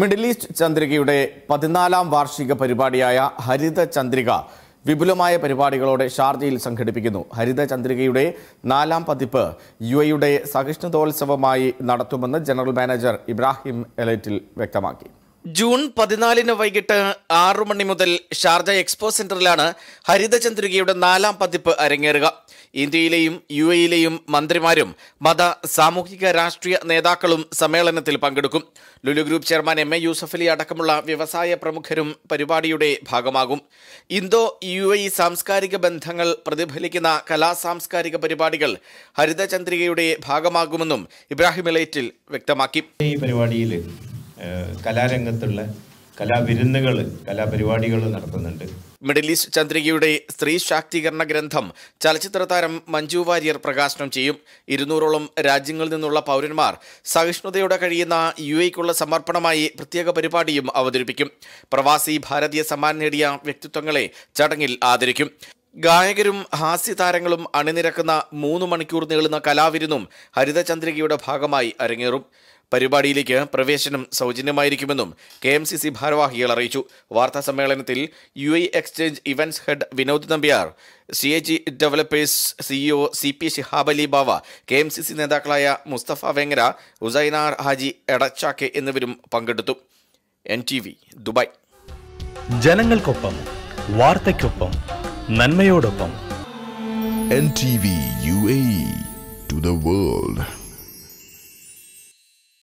middle east ചന്ദ്രികയുടെ പതിനാലാം വാർഷിക പരിപാടിയായ ഹരിത ചന്ദ്രിക വിപുലമായ പരിപാടികളോടെ ഷാർജയിൽ സംഘടിപ്പിക്കുന്നു ഹരിത ചന്ദ്രികയുടെ നാലാം പതിപ്പ് യു എയുടെ സഹിഷ്ണുതോത്സവമായി നടത്തുമെന്ന് ജനറൽ മാനേജർ ഇബ്രാഹിം എലൈറ്റിൽ വ്യക്തമാക്കി ജൂൺ പതിനാലിന് വൈകിട്ട് ആറു മണി മുതൽ ഷാർജ എക്സ്പോ സെന്ററിലാണ് ഹരിതചന്ദ്രികയുടെ നാലാം പതിപ്പ് അരങ്ങേറുക ഇന്ത്യയിലെയും യു എയിലെയും മന്ത്രിമാരും മത സാമൂഹിക രാഷ്ട്രീയ നേതാക്കളും സമ്മേളനത്തിൽ പങ്കെടുക്കും Lulu group chairman M A Yusuffali അടക്കമുള്ള വ്യവസായ പ്രമുഖരും പരിപാടിയുടെ ഭാഗമാകും ഇന്തോ യു എ സാംസ്കാരിക ബന്ധങ്ങൾ പ്രതിഫലിക്കുന്ന കലാ സാംസ്കാരിക പരിപാടികൾ ഹരിതചന്ദ്രികയുടെ ഭാഗമാകുമെന്നും ഇബ്രാഹിം എലൈറ്റിൽ വ്യക്തമാക്കി ഈ പരിപാടിയിൽ കലാരംഗത്തുള്ള കലാവിരുന്നുകൾ കലാപരിപാടികൾ നടത്തുന്നുണ്ട് മിഡിൽ ഈസ്റ്റ് ചന്ദ്രികയുടെ സ്ത്രീ ശാക്തീകരണ ഗ്രന്ഥം ചലച്ചിത്ര താരം മഞ്ജു വാര്യർ പ്രകാശനം ചെയ്യും ഇരുന്നൂറോളം രാജ്യങ്ങളിൽ നിന്നുള്ള പൗരന്മാർ സഹിഷ്ണുതയോടെ കഴിയുന്ന യു എക്കുള്ള സമർപ്പണമായി പ്രത്യേക പരിപാടിയും അവതരിപ്പിക്കും പ്രവാസി ഭാരതീയ സമ്മാനം നേടിയ വ്യക്തിത്വങ്ങളെ ചടങ്ങിൽ ആദരിക്കും ഗായകരും ഹാസ്യതാരങ്ങളും അണിനിരക്കുന്ന മൂന്ന് മണിക്കൂർ നീളുന്ന കലാവിരുന്നും ഹരിതചന്ദ്രികയുടെ ഭാഗമായി അരങ്ങേറും പരിപാടിയിലേക്ക് പ്രവേശനം സൗജന്യമായിരിക്കുമെന്നും കെ എം സി സി ഭാരവാഹികൾ അറിയിച്ചു വാർത്താ സമ്മേളനത്തിൽ U I exchange events head Vinod Nambiar C A G developers CEO C P Shihab Ali Bava K M C C നേതാക്കളായ മുസ്തഫ വെങ്ങര ഉസൈനാർ ഹാജി എടച്ചാക്കെ എന്നിവരും പങ്കെടുത്തു എൻ ടി വി ദുബായ് ജനങ്ങൾക്കൊപ്പം വാർത്തയ്ക്കൊപ്പം നന്മയോടൊപ്പം N T V U A to the world